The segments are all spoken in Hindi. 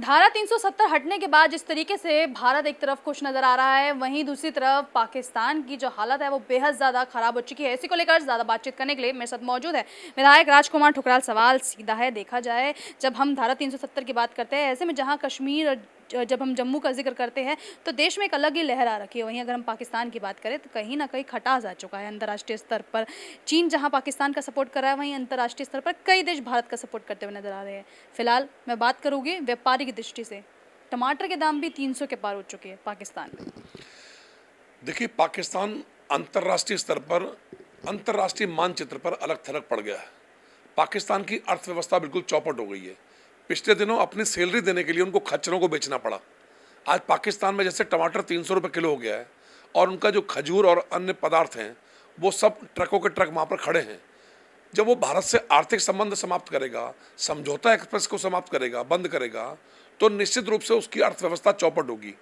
धारा 370 हटने के बाद जिस तरीके से भारत एक तरफ खुश नजर आ रहा है वहीं दूसरी तरफ पाकिस्तान की जो हालत है वो बेहद ज्यादा खराब हो चुकी है इसी को लेकर ज्यादा बातचीत करने के लिए मेरे साथ मौजूद है विधायक राजकुमार ठुकराल सवाल सीधा है देखा जाए जब हम धारा 370 की बात करते हैं ऐसे में जहां कश्मीर जब हम जम्मू का जिक्र करते हैं तो देश में एक अलग ही लहर आ रखी है वहीं अगर हम पाकिस्तान की बात करें तो कहीं ना कहीं खटास आ चुका है अंतर्राष्ट्रीय स्तर पर चीन जहाँ पाकिस्तान का सपोर्ट कर रहा है वहीं अंतर्राष्ट्रीय स्तर पर कई देश भारत का सपोर्ट करते हुए नजर आ रहे हैं फिलहाल मैं बात करूँगी व्यापारी की दृष्टि से टमाटर के दाम भी तीन के पार हो चुके हैं पाकिस्तान में देखिए पाकिस्तान अंतर्राष्ट्रीय स्तर पर अंतर्राष्ट्रीय मानचित्र पर अलग थलग पड़ गया है पाकिस्तान की अर्थव्यवस्था बिल्कुल चौपट हो गई है पिछले दिनों अपनी सैलरी देने के लिए उनको खच्चरों को बेचना पड़ा आज पाकिस्तान में जैसे टमाटर तीन सौ रुपये किलो हो गया है और उनका जो खजूर और अन्य पदार्थ हैं वो सब ट्रकों के ट्रक वहाँ पर खड़े हैं जब वो भारत से आर्थिक संबंध समाप्त करेगा समझौता एक्सप्रेस को समाप्त करेगा बंद करेगा तो निश्चित रूप से उसकी अर्थव्यवस्था चौपट होगी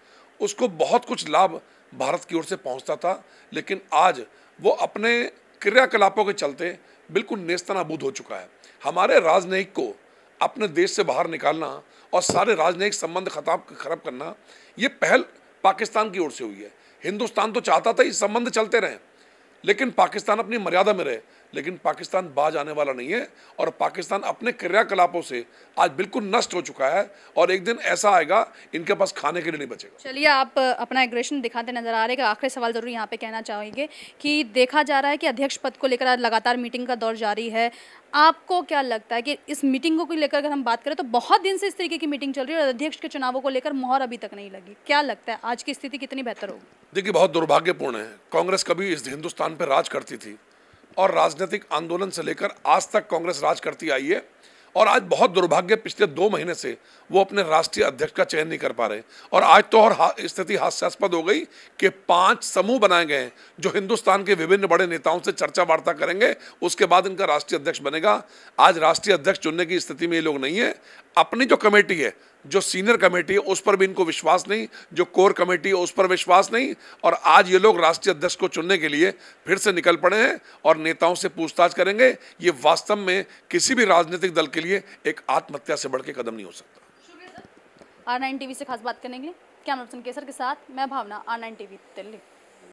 उसको बहुत कुछ लाभ भारत की ओर से पहुंचता था लेकिन आज वो अपने क्रियाकलापों के चलते बिल्कुल नेस्तनाबूद हो चुका है हमारे राजनयिक को अपने देश से बाहर निकालना और सारे राजनयिक संबंध खताब खराब करना ये पहल पाकिस्तान की ओर से हुई है हिंदुस्तान तो चाहता था ये संबंध चलते रहें लेकिन पाकिस्तान अपनी मर्यादा में रहे लेकिन पाकिस्तान बाज आने वाला नहीं है और पाकिस्तान अपने क्रियाकलापों से आज बिल्कुल नष्ट हो चुका है और एक दिन ऐसा आएगा इनके पास खाने के लिए नहीं बचेगा चलिए आप अपना एग्रेशन दिखाते नजर आ रहे हैं आखिरी सवाल जरूर यहाँ पे कहना चाहेंगे कि देखा जा रहा है कि अध्यक्ष पद को लेकर लगातार मीटिंग का दौर जारी है आपको क्या लगता है कि इस मीटिंग को लेकर अगर हम बात करें तो बहुत दिन से इस तरीके की मीटिंग चल रही है और अध्यक्ष के चुनावों को लेकर मोहर अभी तक नहीं लगी क्या लगता है आज की स्थिति कितनी बेहतर होगी देखिए बहुत दुर्भाग्यपूर्ण है कांग्रेस कभी इस हिंदुस्तान स्थान पर राज करती थी और राजनीतिक आंदोलन से लेकर आज तक कांग्रेस राज करती आई है और आज बहुत दुर्भाग्य पिछले दो महीने से वो अपने राष्ट्रीय अध्यक्ष का चयन नहीं कर पा रहे और आज तो और हा, स्थिति हास्यास्पद हो गई कि पांच समूह बनाए गए हैं जो हिंदुस्तान के विभिन्न बड़े नेताओं से चर्चा वार्ता करेंगे उसके बाद इनका राष्ट्रीय अध्यक्ष बनेगा आज राष्ट्रीय अध्यक्ष चुनने की स्थिति में ये लोग नहीं है अपनी जो कमेटी है जो सीनियर कमेटी है उस पर भी इनको विश्वास नहीं जो कोर कमेटी है उस पर विश्वास नहीं और आज ये लोग राष्ट्रीय अध्यक्ष को चुनने के लिए फिर से निकल पड़े हैं और नेताओं से पूछताछ करेंगे ये वास्तव में किसी भी राजनीतिक दल के लिए एक आत्महत्या से बढ़ के कदम नहीं हो सकता आर नाइन टीवी से खास बात करेंगे कैमरा पर्सन केसर के साथ मैं Bhavna R nine TV Delhi